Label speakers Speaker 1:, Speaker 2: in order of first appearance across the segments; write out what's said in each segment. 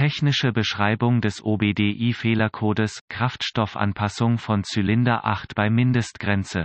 Speaker 1: Technische Beschreibung des OBDI-Fehlercodes, Kraftstoffanpassung von Zylinder 8 bei Mindestgrenze.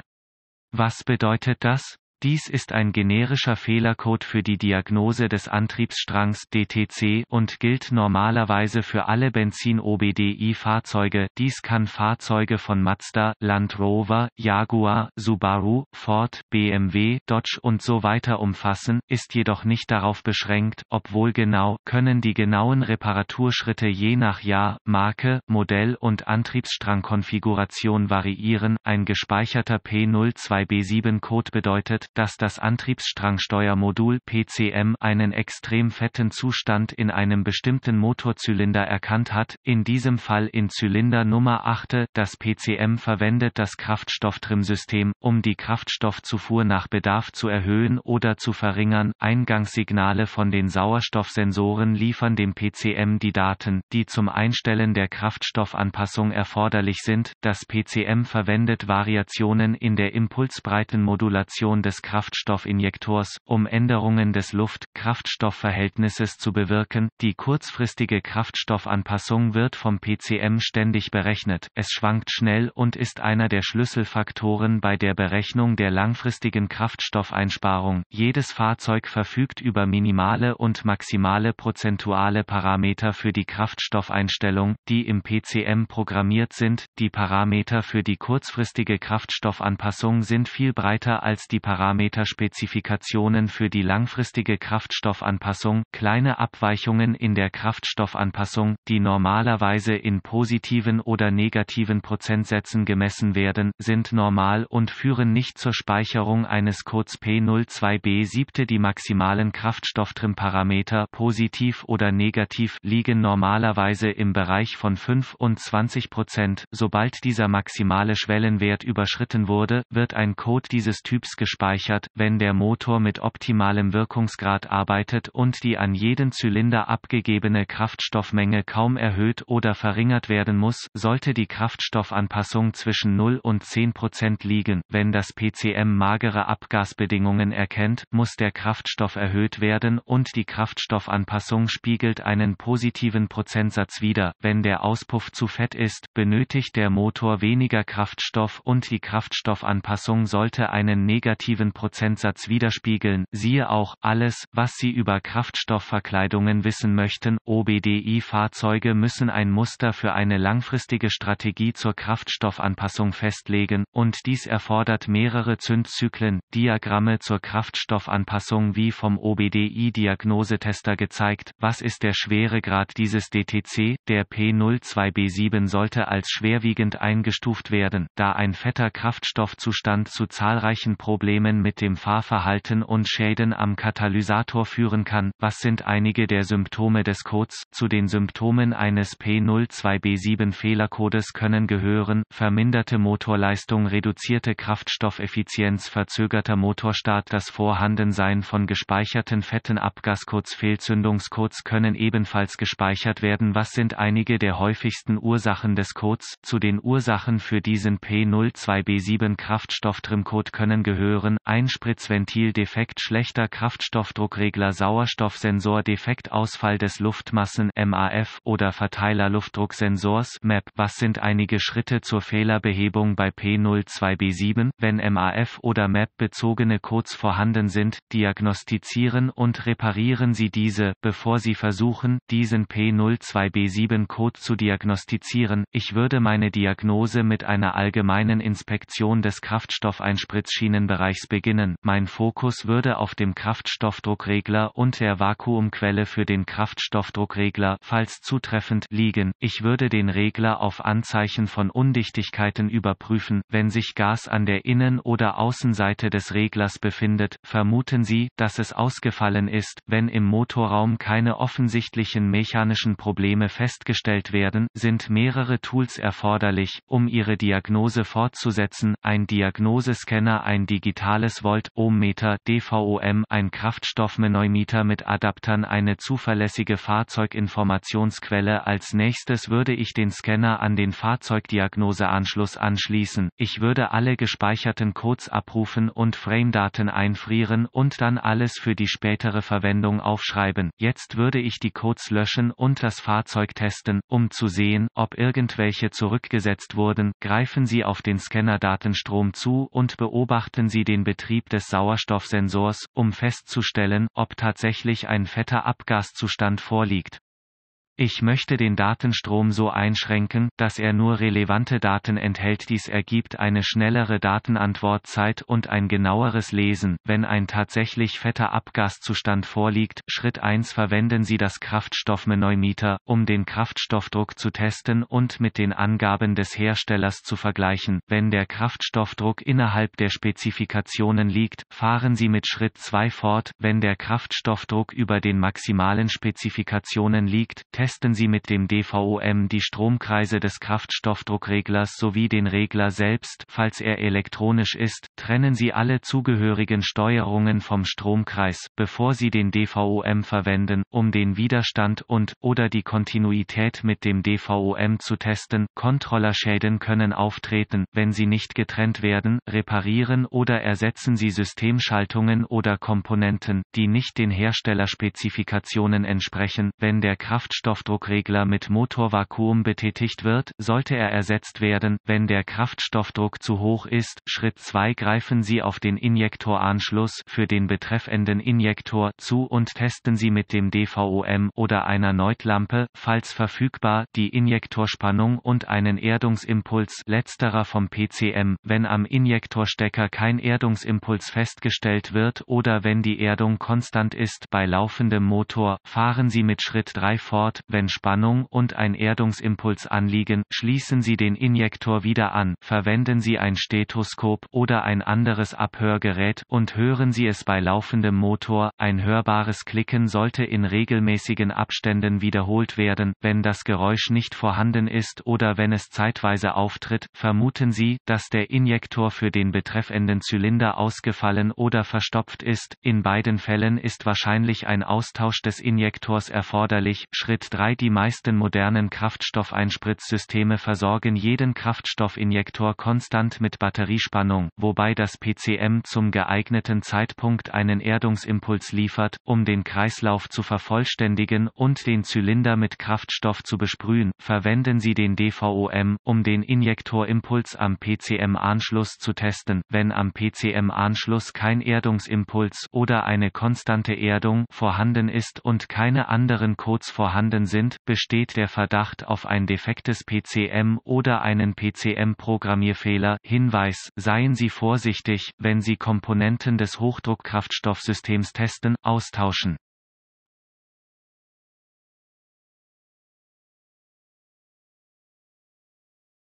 Speaker 1: Was bedeutet das? Dies ist ein generischer Fehlercode für die Diagnose des Antriebsstrangs DTC und gilt normalerweise für alle Benzin-OBDI-Fahrzeuge. Dies kann Fahrzeuge von Mazda, Land Rover, Jaguar, Subaru, Ford, BMW, Dodge und so weiter umfassen, ist jedoch nicht darauf beschränkt, obwohl genau können die genauen Reparaturschritte je nach Jahr, Marke, Modell und Antriebsstrangkonfiguration variieren. Ein gespeicherter P02B7-Code bedeutet, dass das Antriebsstrangsteuermodul PCM einen extrem fetten Zustand in einem bestimmten Motorzylinder erkannt hat, in diesem Fall in Zylinder Nummer 8. Das PCM verwendet das Kraftstofftrimsystem, um die Kraftstoffzufuhr nach Bedarf zu erhöhen oder zu verringern. Eingangssignale von den Sauerstoffsensoren liefern dem PCM die Daten, die zum Einstellen der Kraftstoffanpassung erforderlich sind. Das PCM verwendet Variationen in der Impulsbreitenmodulation des des Kraftstoffinjektors, um Änderungen des Luft-Kraftstoff-Verhältnisses zu bewirken. Die kurzfristige Kraftstoffanpassung wird vom PCM ständig berechnet, es schwankt schnell und ist einer der Schlüsselfaktoren bei der Berechnung der langfristigen Kraftstoffeinsparung. Jedes Fahrzeug verfügt über minimale und maximale prozentuale Parameter für die Kraftstoffeinstellung, die im PCM programmiert sind. Die Parameter für die kurzfristige Kraftstoffanpassung sind viel breiter als die Parameter Parameterspezifikationen für die langfristige Kraftstoffanpassung kleine Abweichungen in der Kraftstoffanpassung, die normalerweise in positiven oder negativen Prozentsätzen gemessen werden, sind normal und führen nicht zur Speicherung eines Codes P02B7. Die maximalen kraftstofftrim positiv oder negativ liegen normalerweise im Bereich von 25 Prozent. Sobald dieser maximale Schwellenwert überschritten wurde, wird ein Code dieses Typs gespeichert gespeichert, wenn der Motor mit optimalem Wirkungsgrad arbeitet und die an jeden Zylinder abgegebene Kraftstoffmenge kaum erhöht oder verringert werden muss, sollte die Kraftstoffanpassung zwischen 0 und 10 Prozent liegen. Wenn das PCM magere Abgasbedingungen erkennt, muss der Kraftstoff erhöht werden und die Kraftstoffanpassung spiegelt einen positiven Prozentsatz wider. Wenn der Auspuff zu fett ist, benötigt der Motor weniger Kraftstoff und die Kraftstoffanpassung sollte einen negativen niedrigeren Prozentsatz widerspiegeln, siehe auch, alles, was Sie über Kraftstoffverkleidungen wissen möchten, OBDI-Fahrzeuge müssen ein Muster für eine langfristige Strategie zur Kraftstoffanpassung festlegen, und dies erfordert mehrere Zündzyklen, Diagramme zur Kraftstoffanpassung wie vom OBDI-Diagnosetester gezeigt, was ist der Schweregrad dieses DTC, der P02B7 sollte als schwerwiegend eingestuft werden, da ein fetter Kraftstoffzustand zu zahlreichen Problemen Problemen mit dem Fahrverhalten und Schäden am Katalysator führen kann. Was sind einige der Symptome des Codes? Zu den Symptomen eines P02B7 Fehlercodes können gehören, verminderte Motorleistung, reduzierte Kraftstoffeffizienz, verzögerter Motorstart, das Vorhandensein von gespeicherten fetten Abgascodes, Fehlzündungscodes können ebenfalls gespeichert werden. Was sind einige der häufigsten Ursachen des Codes? Zu den Ursachen für diesen P02B7 Kraftstofftrimcode können gehören, Einspritzventil defekt schlechter Kraftstoffdruckregler Sauerstoffsensor defekt Ausfall des Luftmassen MAF oder Verteiler Luftdrucksensors MAP Was sind einige Schritte zur Fehlerbehebung bei P02B7, wenn MAF oder MAP bezogene Codes vorhanden sind, diagnostizieren und reparieren Sie diese, bevor Sie versuchen, diesen P02B7 Code zu diagnostizieren. Ich würde meine Diagnose mit einer allgemeinen Inspektion des Kraftstoffeinspritzschienenbereichs beginnen, mein Fokus würde auf dem Kraftstoffdruckregler und der Vakuumquelle für den Kraftstoffdruckregler, falls zutreffend, liegen. Ich würde den Regler auf Anzeichen von Undichtigkeiten überprüfen, wenn sich Gas an der Innen- oder Außenseite des Reglers befindet, vermuten Sie, dass es ausgefallen ist, wenn im Motorraum keine offensichtlichen mechanischen Probleme festgestellt werden, sind mehrere Tools erforderlich, um Ihre Diagnose fortzusetzen, ein Diagnosescanner, ein digitales normales volt Ohmmeter DVOM ein Kraftstoffmanometer mit Adaptern eine zuverlässige Fahrzeuginformationsquelle Als nächstes würde ich den Scanner an den Fahrzeugdiagnoseanschluss anschließen, ich würde alle gespeicherten Codes abrufen und Frame-Daten einfrieren und dann alles für die spätere Verwendung aufschreiben. Jetzt würde ich die Codes löschen und das Fahrzeug testen, um zu sehen, ob irgendwelche zurückgesetzt wurden. Greifen Sie auf den Scanner-Datenstrom zu und beobachten Sie den Betrieb Betrieb des Sauerstoffsensors, um festzustellen, ob tatsächlich ein fetter Abgaszustand vorliegt. Ich möchte den Datenstrom so einschränken, dass er nur relevante Daten enthält. Dies ergibt eine schnellere Datenantwortzeit und ein genaueres Lesen, wenn ein tatsächlich fetter Abgaszustand vorliegt. Schritt 1 Verwenden Sie das Kraftstoffmenometer, um den Kraftstoffdruck zu testen und mit den Angaben des Herstellers zu vergleichen. Wenn der Kraftstoffdruck innerhalb der Spezifikationen liegt, fahren Sie mit Schritt 2 fort. Wenn der Kraftstoffdruck über den maximalen Spezifikationen liegt, testen testen Sie mit dem DVOM die Stromkreise des Kraftstoffdruckreglers sowie den Regler selbst, falls er elektronisch ist, trennen Sie alle zugehörigen Steuerungen vom Stromkreis, bevor Sie den DVOM verwenden, um den Widerstand und oder die Kontinuität mit dem DVOM zu testen. Kontrollerschäden können auftreten, wenn sie nicht getrennt werden, reparieren oder ersetzen Sie Systemschaltungen oder Komponenten, die nicht den Herstellerspezifikationen entsprechen, wenn der Kraftstoff Kraftstoffdruckregler mit Motorvakuum betätigt wird, sollte er ersetzt werden, wenn der Kraftstoffdruck zu hoch ist. Schritt 2 Greifen Sie auf den Injektoranschluss für den betreffenden Injektor zu und testen Sie mit dem DVOM oder einer Neutlampe, falls verfügbar, die Injektorspannung und einen Erdungsimpuls letzterer vom PCM, wenn am Injektorstecker kein Erdungsimpuls festgestellt wird oder wenn die Erdung konstant ist bei laufendem Motor, fahren Sie mit Schritt 3 fort, wenn Spannung und ein Erdungsimpuls anliegen, schließen Sie den Injektor wieder an, verwenden Sie ein Stethoskop oder ein anderes Abhörgerät und hören Sie es bei laufendem Motor. Ein hörbares Klicken sollte in regelmäßigen Abständen wiederholt werden. Wenn das Geräusch nicht vorhanden ist oder wenn es zeitweise auftritt, vermuten Sie, dass der Injektor für den betreffenden Zylinder ausgefallen oder verstopft ist. In beiden Fällen ist wahrscheinlich ein Austausch des Injektors erforderlich. Schritt 3 Die meisten modernen Kraftstoffeinspritzsysteme versorgen jeden Kraftstoffinjektor konstant mit Batteriespannung, wobei das PCM zum geeigneten Zeitpunkt einen Erdungsimpuls liefert, um den Kreislauf zu vervollständigen und den Zylinder mit Kraftstoff zu besprühen. Verwenden Sie den DVOM, um den Injektorimpuls am PCM-Anschluss zu testen. Wenn am PCM-Anschluss kein Erdungsimpuls oder eine konstante Erdung vorhanden ist und keine anderen Codes vorhanden worden sind, besteht der Verdacht auf ein defektes PCM oder einen PCM-Programmierfehler. Hinweis, seien Sie vorsichtig, wenn Sie Komponenten des Hochdruckkraftstoffsystems testen, austauschen.